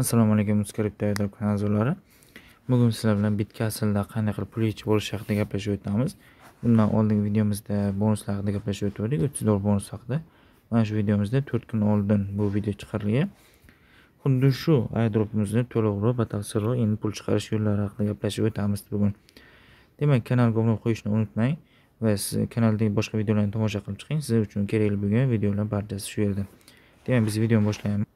assalomu alaykum muskript youtube kanal a'zolari bugun sizlar bilan bitkasilda qanday qilib pul yechib olish haqida gaplashib o'tamiz bundan oldingi videomizda bonuslar haqida gaplashib o'tgandik o'ttiz dollar bonus haqida mana shu videomizda to'rt kun oldin bu video chiqarilgan xuddi shu airdropimizni to'liqroq batafsilroq endi pul chiqarish yo'llari haqida gaplashib o'tamiz bugun demak kanalga obuna qo'yishni unutmang va siz kanaldagi boshqa videolarni tomosha qilib chiqing siz uchun kerakli bo'lgan videolar barchasi shu yerda demak biz videoni boshlaymiz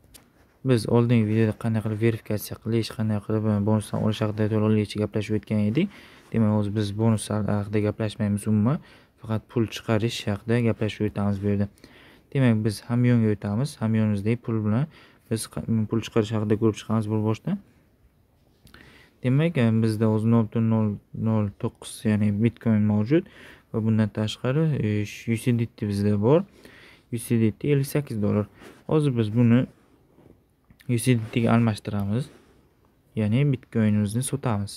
biz oldingi videoda qanday qilib verifikatsiya qilish qanday qilib e, bonusdan olish haqida to'lig'icha gaplashib o'tgan edik demak hozir biz bonus haqida gaplashmaymiz umuman faqat pul chiqarish haqida gaplashib o'tamiz bu yerda demak biz hamyonga o'tamiz hamyonimizdagi pul bilan biz pul chiqarish haqida ko'rib chiqamiz bir boshda demak e, bizda hozir nol butun nol nol to'qqiz ya'ni bitcoin mavjud va bundan tashqari e, ucdt bizda bor ucdt ellik sakkiz dollar hozir biz buni USDT'ga almashtiramiz ya'ni bitcoinimizni sotamiz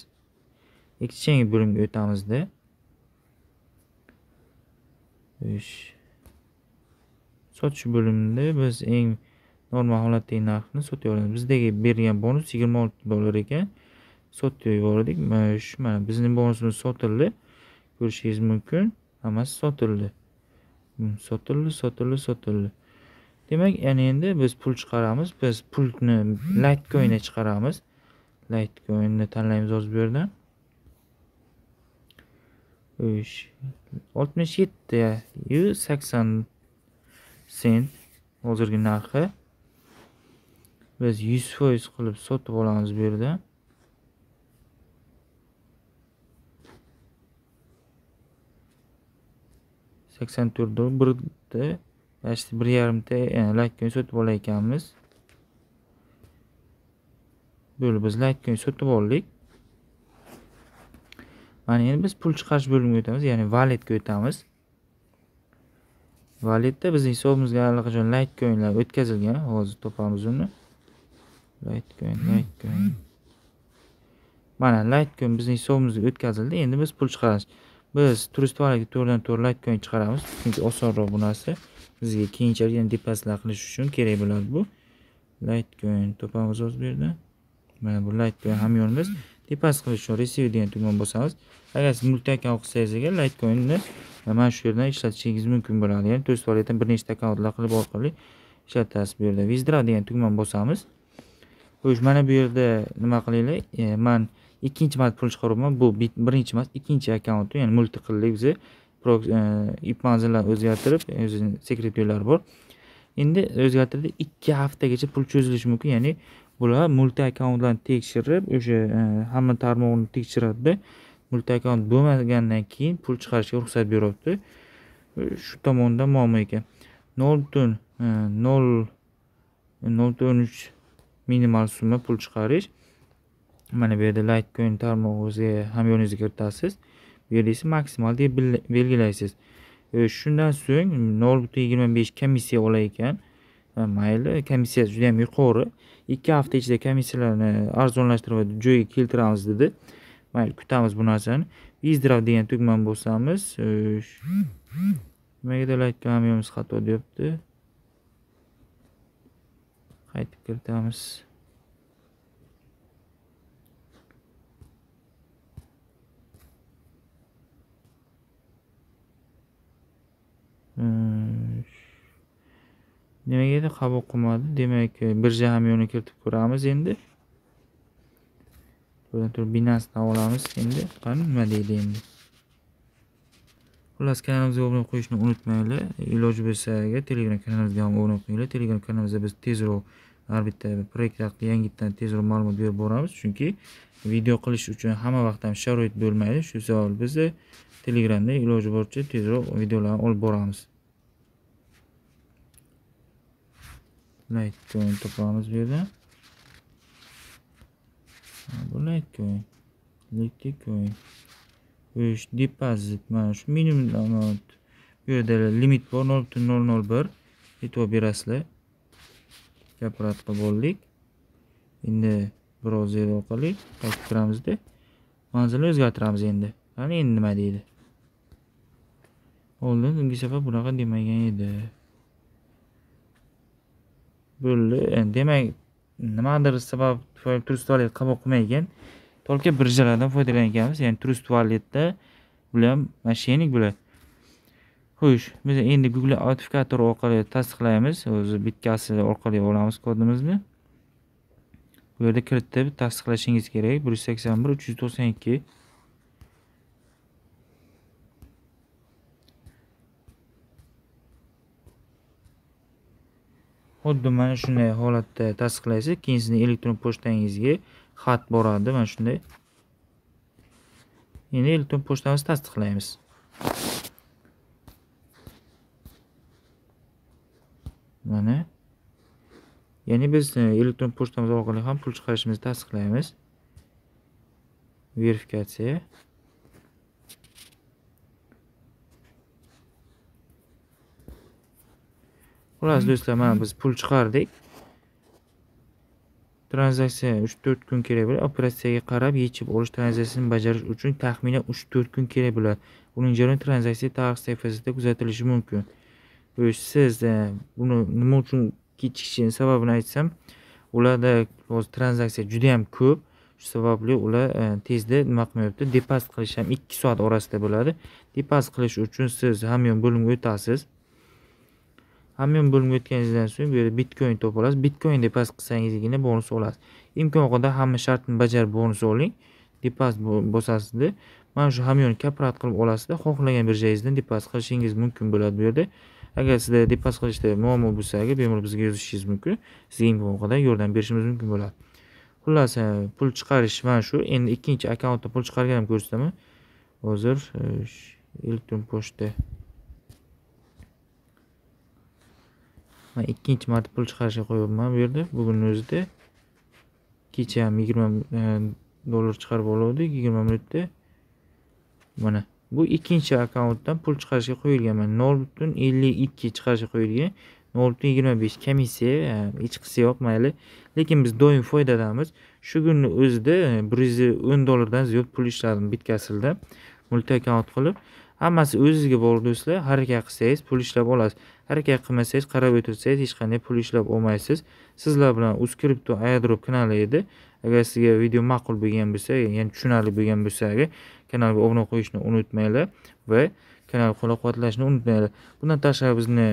exchange bo'limiga o'tamizda sotish bo'limida biz eng normal holatdagi narxni sotib olamiz bizdagi bergan bonus 26 dollar ekan sotib yubordik mana shu mana bizni bonusimiz sotildi ko'rishingiz mumkin hammasi sotildi hmm, sotildi sotildi sotildi demak ana endi biz pul chiqaramiz biz pulni litecoinni chiqaramiz lightcoinni tanlaymiz hozir bu yerdan uch oltmish yetti yuz sakson sent hozirgi narxi biz yuz foiz qilib sotib olamiz bu yerda sakson to'rt birda почти bir yarimta lakkani sotib olar ekanmiz bo'lib biz lakkani sotib oldik mana endi biz pul chiqarish bo'limiga o'tamiz ya'ni valetga o'tamiz valyutda bizni hisobimizga allaqachon litecoinlar o'tkazilgan hozir topamiz uni litecoin litecoin mana litecoin bizni hisobimizga o'tkazildi endi biz pul chiqaramiz biz turist valyuta to'g'ridan to'g'ri litecoin chiqaramiz chunki osonroq bu narsa bizga keyinchalik yana depozitlar qilish uchun kerak bo'ladi bu litecoin topamiz hozir bu yerda mana bu litecoin hamyonimiz depozit qilish uchun receive degan tugmani bosamiz agar siz multi akkaunt qilsangiz agar litecoinni mana shu yerdan ishlatishingiz mumkin bo'ladi ya'ni to'rt faoliyatdan bir nechta akkauntlar qilib orqali ishlatasiz bu yerda withdraw degan tugmani bosamiz xo'sh mana bu yerda nima qilaylik e, man ikkinchi marta pul chiqaryapman bu birinchi emas ikkinchi akkauntim ya'ni multi qildik biz E, ip manzilini o'zgartirib e, o'zini sekret yo'llari bor endi o'zgartirdi ikki haftagacha pul cho'zilishi mumkin ya'ni bular multi akkauntlarni tekshirib o'sha e, hamma tarmog'ini tekshiradi multi akkaunt bo'lmagandan keyin pul chiqarishga ruxsat beryapti shu tomondan muammo ekan nol butun nol nol butun uch minimal summa pul chiqarish mana bu yerda tarmog'i o'ziga hamyoningizga kiritasiz belgisi maksimal deb belgilaysiz e, shundan so'ng nol butun yigirma besh komissiya olar ekan e, mayli komissiya juda ham yuqori ikki hafta ichida komissiyalarni arzonlashtirib joyiga keltiramiz dedi mayli kutamiz bu narsani izdrav degan tugmani bosamiz e, nimagadir aytganimiz xato deyapti qaytib kiritamiz nimaga edi qabul qilmadi demak e, birja hamyonini kiritib ko'ramiz endi buyoqdan turib binansdan olamiz endi qani nima deydi endi xullas kanalimizga obuna qo'yishni unutmanglar iloji bo'lsa agar telegram kanalimizga ham obuna qo'yinglar telegram kanalimizda biz tezroq har bitta proyekt haqida yangitdan tezroq ma'lumot berib boramiz chunki video qilish uchun hamma vaqt ham sharoit bo'lmaydi shu sababli biz telegramda iloji boricha tezroq videolarni olib boramiz light coin topamiz bu yerda bu light coin litti coin o'sh depozit mana shu minimum bu yerda limit bor 0.001 butun nol bir e'tibor berasizlar gapiradiqa bo'ldik endi brauzer orqali qaytib kiramizda manzilni o'zgartiramiz endi qani endi nima deydi oldin bunga safar bunaqa demagan edi bo'ldi demak nimadir sabab tufayli turist tualet qabul qilmagan только birjalardan foydalanganmiz ya'ni turist tualetda bular ham bular xo'sh biz endi google autifikator orqali tasdiqlaymiz o'zi bitkasi orqali olamiz kodimizni bu yerda kiritib tasdiqlashingiz kerak bir yuz sakson bir uch yuz to'qson ikki xuddi mana shunday holatda tasdiqlaysiz keyin sizni elektron pochtangizga xat boradi mana shunday endi elektron pochtamizni tasdiqlaymiz mana ya'ni biz e, elektron pochtamiz orqali ham pul chiqarishimizni tasdiqlaymiz verifikatsiya xullas do'stlar mana biz pul chiqardik tranzaksiya uch to'rt kun kerak bo'ladi operatsiyaga qarab yechib olish tranzaksiyasini bajarish uchun taxminan uch to'rt kun kerak bo'ladi uning jarayoni tranzaksiya tarix sahifasida kuzatilishi mumkin siz e, buni nima uchun kechikishini sababini aytsam ularda hozir tranzaksiya juda yam ko'p shu sababli ular e, tezda nima qilmayapti depozit qilish ham ikki soat orasida bo'ladi depozit qilish uchun siz hamyon bo'limga o'tasiz hamyon bo'limga o'tganingizdan so'ng bu yerda bitcoin topib olasiz bitcoin depozit qilsangizgina bonus olasiz imkon qadar hamma shartni bajarib bonus oling depozit bosasizda mana shu hamyonni kaprat qilib olasizda xohlagan birjangizdan depozit qilishingiz mumkin bo'ladi bu yerda agar sizda depozit qilishda muammo bo'lsa agar bemalol bizga yozishingiz mumkin sizga imkon qadar yordam berishimiz mumkin bo'ladi xullas e, pul chiqarish mana shu endi ikkinchi akkauntda pul chiqarganimni ko'rsataman hozir e, elektron pochta man ikkinchi marta pul chiqarishga qo'yyapman bu yerda bugunni o'zida kecha ham yigirma e, dollar chiqarib oluvdik yigirma minutda mana bu ikkinchi akkauntdan pul chiqarishga qo'yilgan mana nol butun ellik ikki chiqarishga qo'yilgan nol butun yigirma besh komissiya e, yo'q mayli lekin biz doim foydadamiz shu kunni o'zida e, bir yuz o'n dollardan ziyod pul ishladim bitkasilda multi akkaunt qilib hammasi o'zizga bog'liq do'stlar harakat qilsangiz pul ishlab olasiz harakat qilmasangiz qarab o'tirsangiz hech qanday pul ishlab olmaysiz sizlar bilan uz kripto airdrop kanali edi agar sizga video ma'qul bo'lgan bo'lsa ya'ni tushunarli bo'lgan bo'lsa agar kanalga obuna qo'yishni unutmanglar va kanalni qo'llab quvvatlashni unutmanglar bundan tashqari bizni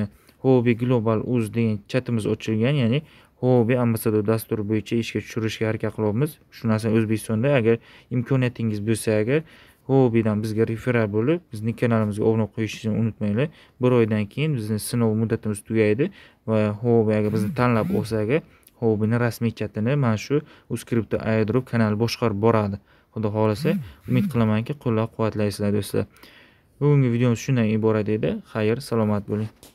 hobi global uz degan chatimiz ochilgan ya'ni hobi ambassador dasturi bo'yicha ishga tushirishga harakat qilyapmiz shu narsani o'zbekistonda agar imkoniyatingiz bo'lsa agar hobidan bizga referal bo'lib bizni kanalimizga obuna qo'yishingizni unutmanglar bir oydan keyin bizni sinov muddatimiz tugaydi va hobi agar bizni tanlab olsak hobini rasmiy chatini mana shu uskripta airdrop kanali boshqarib boradi xudo xohlasa umid qilamanki qo'llab quvvatlaysizlar do'stlar bugungi videomiz shundan iborat edi xayr salomat bo'ling